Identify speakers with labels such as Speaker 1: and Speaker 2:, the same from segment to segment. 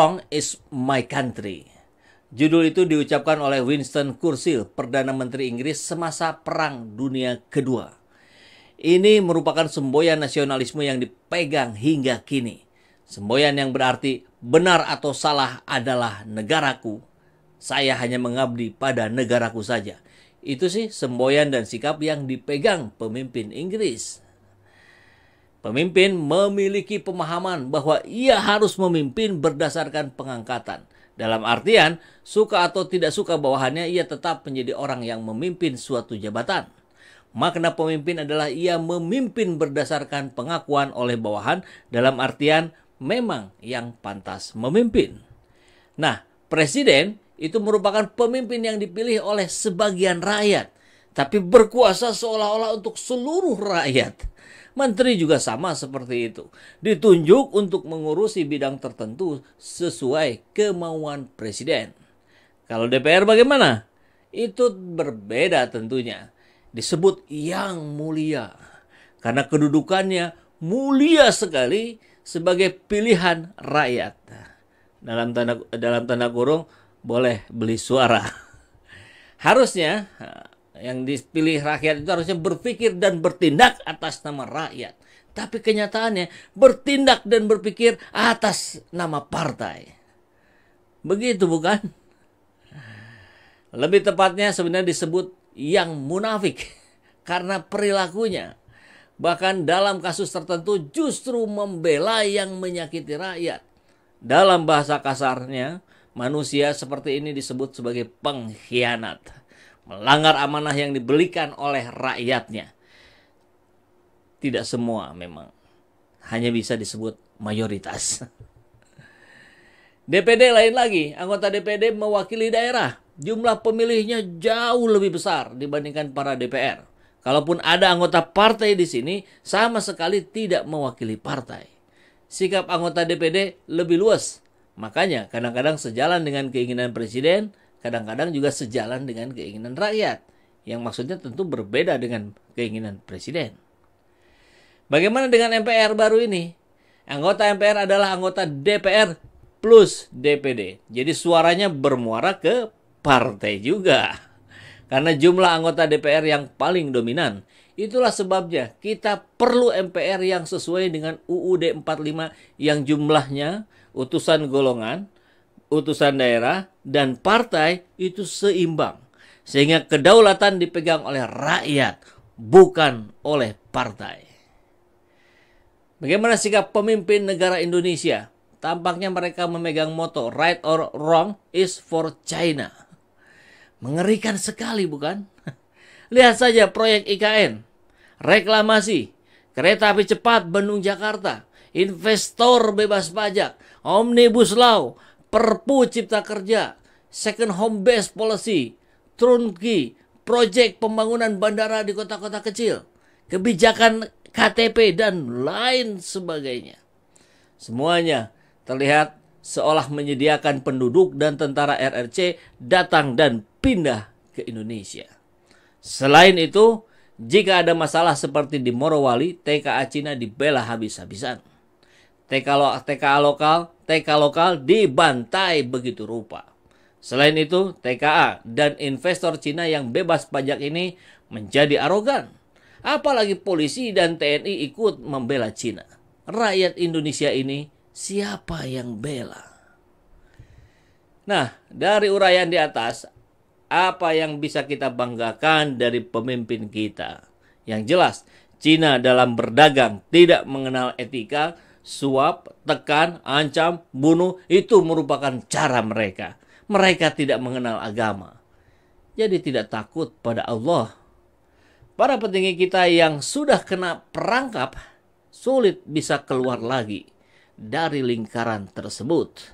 Speaker 1: Wrong is my country. Judul itu diucapkan oleh Winston Churchill, Perdana Menteri Inggris semasa Perang Dunia Kedua. Ini merupakan semboyan nasionalisme yang dipegang hingga kini. Semboyan yang berarti benar atau salah adalah negaraku. Saya hanya mengabdi pada negaraku saja. Itu sih semboyan dan sikap yang dipegang pemimpin Inggris. Pemimpin memiliki pemahaman bahwa ia harus memimpin berdasarkan pengangkatan. Dalam artian, suka atau tidak suka bawahannya, ia tetap menjadi orang yang memimpin suatu jabatan. Makna pemimpin adalah ia memimpin berdasarkan pengakuan oleh bawahan, dalam artian memang yang pantas memimpin. Nah, presiden itu merupakan pemimpin yang dipilih oleh sebagian rakyat, tapi berkuasa seolah-olah untuk seluruh rakyat. Menteri juga sama seperti itu. Ditunjuk untuk mengurusi bidang tertentu sesuai kemauan presiden. Kalau DPR bagaimana? Itu berbeda tentunya. Disebut yang mulia. Karena kedudukannya mulia sekali sebagai pilihan rakyat. Dalam tanda dalam tanda kurung boleh beli suara. Harusnya yang dipilih rakyat itu harusnya berpikir dan bertindak atas nama rakyat. Tapi kenyataannya bertindak dan berpikir atas nama partai. Begitu bukan? Lebih tepatnya sebenarnya disebut yang munafik karena perilakunya. Bahkan dalam kasus tertentu justru membela yang menyakiti rakyat. Dalam bahasa kasarnya, manusia seperti ini disebut sebagai pengkhianat melanggar amanah yang diberikan oleh rakyatnya. Tidak semua memang hanya bisa disebut mayoritas. DPD lain lagi, anggota DPD mewakili daerah. Jumlah pemilihnya jauh lebih besar dibandingkan para DPR. Kalaupun ada anggota partai di sini, sama sekali tidak mewakili partai. Sikap anggota DPD lebih luas. Makanya kadang-kadang sejalan dengan keinginan presiden, kadang-kadang juga sejalan dengan keinginan rakyat, yang maksudnya tentu berbeda dengan keinginan presiden. Bagaimana dengan MPR baru ini? Anggota MPR adalah anggota DPR plus DPD. Jadi suaranya bermuara ke partai juga. Karena jumlah anggota DPR yang paling dominan. Itulah sebabnya kita perlu MPR yang sesuai dengan UUD 45 yang jumlahnya utusan golongan utusan daerah, dan partai itu seimbang. Sehingga kedaulatan dipegang oleh rakyat, bukan oleh partai. Bagaimana sikap pemimpin negara Indonesia? Tampaknya mereka memegang moto right or wrong is for China. Mengerikan sekali bukan? Lihat saja proyek IKN, reklamasi, kereta api cepat Bandung Jakarta, investor bebas pajak, omnibus law, Perpu Cipta Kerja, Second Home Base Policy, Trunki, Proyek Pembangunan Bandara di kota-kota kecil, kebijakan KTP, dan lain sebagainya. Semuanya terlihat seolah menyediakan penduduk dan tentara RRC datang dan pindah ke Indonesia. Selain itu, jika ada masalah seperti di Morowali, TKA Cina dibela habis-habisan. TKA, lokal TK lokal dibantai begitu rupa. Selain itu, TKA dan investor Cina yang bebas pajak ini menjadi arogan. Apalagi polisi dan TNI ikut membela Cina. Rakyat Indonesia ini siapa yang bela? Nah, dari uraian di atas, apa yang bisa kita banggakan dari pemimpin kita? Yang jelas, Cina dalam berdagang tidak mengenal etika suap, tekan, ancam, bunuh itu merupakan cara mereka. Mereka tidak mengenal agama. Jadi tidak takut pada Allah. Para petinggi kita yang sudah kena perangkap sulit bisa keluar lagi dari lingkaran tersebut.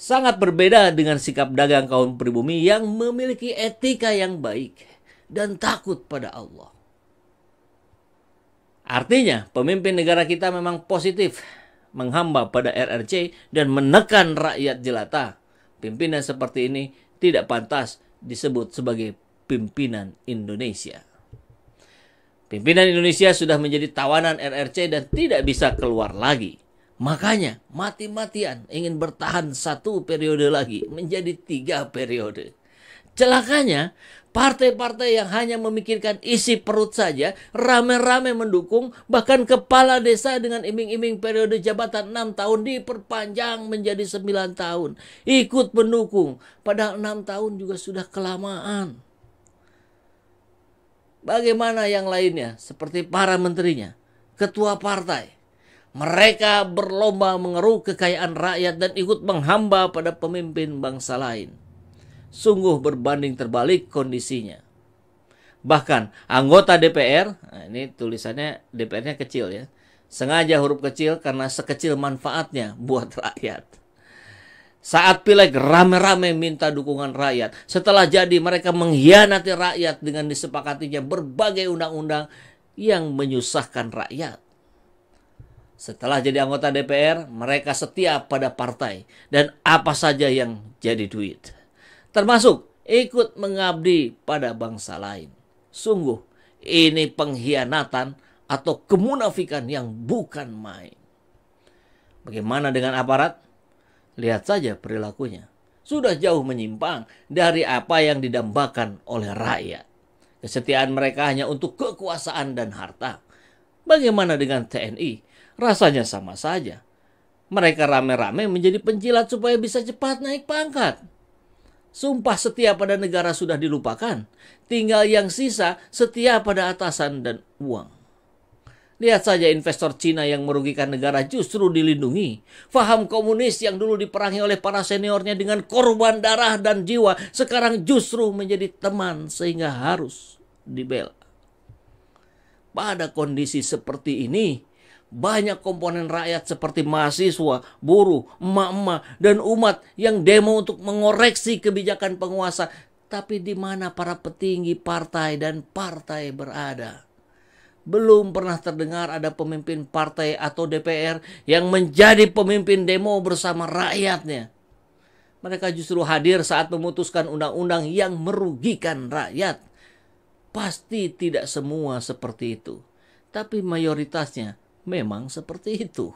Speaker 1: Sangat berbeda dengan sikap dagang kaum pribumi yang memiliki etika yang baik dan takut pada Allah. Artinya, pemimpin negara kita memang positif, menghamba pada RRC dan menekan rakyat jelata. Pimpinan seperti ini tidak pantas disebut sebagai pimpinan Indonesia. Pimpinan Indonesia sudah menjadi tawanan RRC dan tidak bisa keluar lagi. Makanya mati-matian ingin bertahan satu periode lagi menjadi tiga periode. Celakanya Partai-partai yang hanya memikirkan isi perut saja rame-rame mendukung bahkan kepala desa dengan iming-iming periode jabatan 6 tahun diperpanjang menjadi 9 tahun. Ikut mendukung padahal 6 tahun juga sudah kelamaan. Bagaimana yang lainnya seperti para menterinya, ketua partai, mereka berlomba mengeruk kekayaan rakyat dan ikut menghamba pada pemimpin bangsa lain sungguh berbanding terbalik kondisinya. Bahkan anggota DPR, nah, ini tulisannya DPR-nya kecil ya, sengaja huruf kecil karena sekecil manfaatnya buat rakyat. Saat pileg rame-rame minta dukungan rakyat. Setelah jadi mereka mengkhianati rakyat dengan disepakatinya berbagai undang-undang yang menyusahkan rakyat. Setelah jadi anggota DPR, mereka setia pada partai dan apa saja yang jadi duit termasuk ikut mengabdi pada bangsa lain. Sungguh, ini pengkhianatan atau kemunafikan yang bukan main. Bagaimana dengan aparat? Lihat saja perilakunya. Sudah jauh menyimpang dari apa yang didambakan oleh rakyat. Kesetiaan mereka hanya untuk kekuasaan dan harta. Bagaimana dengan TNI? Rasanya sama saja. Mereka rame-rame menjadi penjilat supaya bisa cepat naik pangkat. Sumpah setia pada negara sudah dilupakan. Tinggal yang sisa setia pada atasan dan uang. Lihat saja investor Cina yang merugikan negara justru dilindungi. Faham komunis yang dulu diperangi oleh para seniornya dengan korban darah dan jiwa sekarang justru menjadi teman sehingga harus dibela. Pada kondisi seperti ini, banyak komponen rakyat seperti mahasiswa, buruh, emak-emak, dan umat yang demo untuk mengoreksi kebijakan penguasa. Tapi di mana para petinggi partai dan partai berada? Belum pernah terdengar ada pemimpin partai atau DPR yang menjadi pemimpin demo bersama rakyatnya. Mereka justru hadir saat memutuskan undang-undang yang merugikan rakyat. Pasti tidak semua seperti itu, tapi mayoritasnya Memang seperti itu.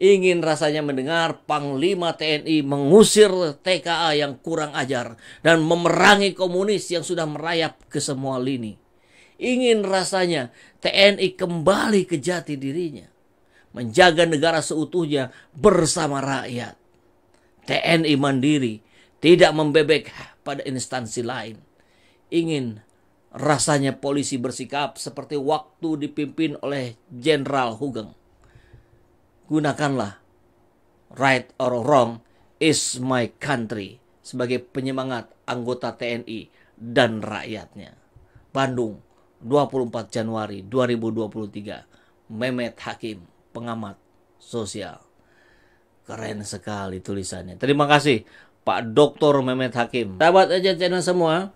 Speaker 1: Ingin rasanya mendengar Panglima TNI mengusir TKA yang kurang ajar dan memerangi komunis yang sudah merayap ke semua lini. Ingin rasanya TNI kembali ke jati dirinya, menjaga negara seutuhnya bersama rakyat. TNI mandiri, tidak membebek pada instansi lain. Ingin Rasanya polisi bersikap seperti waktu dipimpin oleh Jenderal Hugeng. Gunakanlah right or wrong is my country sebagai penyemangat anggota TNI dan rakyatnya. Bandung, 24 Januari 2023. Mehmet Hakim, pengamat sosial. Keren sekali tulisannya. Terima kasih Pak Dr. Mehmet Hakim. Sahabat aja channel semua,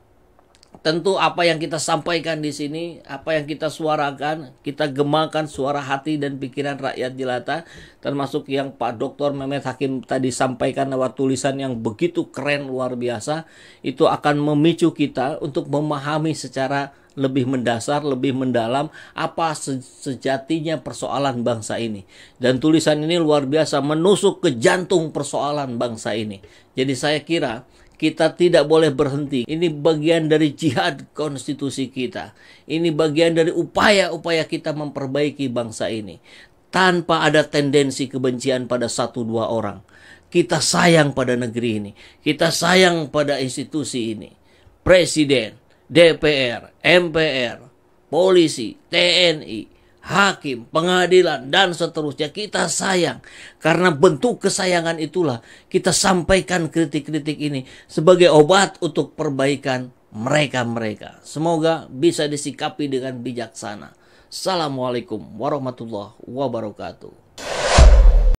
Speaker 1: tentu apa yang kita sampaikan di sini, apa yang kita suarakan, kita gemakan suara hati dan pikiran rakyat jelata, termasuk yang Pak Dr. Mehmet Hakim tadi sampaikan lewat tulisan yang begitu keren luar biasa, itu akan memicu kita untuk memahami secara lebih mendasar, lebih mendalam apa sejatinya persoalan bangsa ini. Dan tulisan ini luar biasa menusuk ke jantung persoalan bangsa ini. Jadi saya kira kita tidak boleh berhenti. Ini bagian dari jihad konstitusi kita. Ini bagian dari upaya-upaya kita memperbaiki bangsa ini. Tanpa ada tendensi kebencian pada satu dua orang. Kita sayang pada negeri ini. Kita sayang pada institusi ini. Presiden, DPR, MPR, polisi, TNI, hakim, pengadilan, dan seterusnya. Kita sayang karena bentuk kesayangan itulah kita sampaikan kritik-kritik ini sebagai obat untuk perbaikan mereka-mereka. Semoga bisa disikapi dengan bijaksana. Assalamualaikum warahmatullahi wabarakatuh.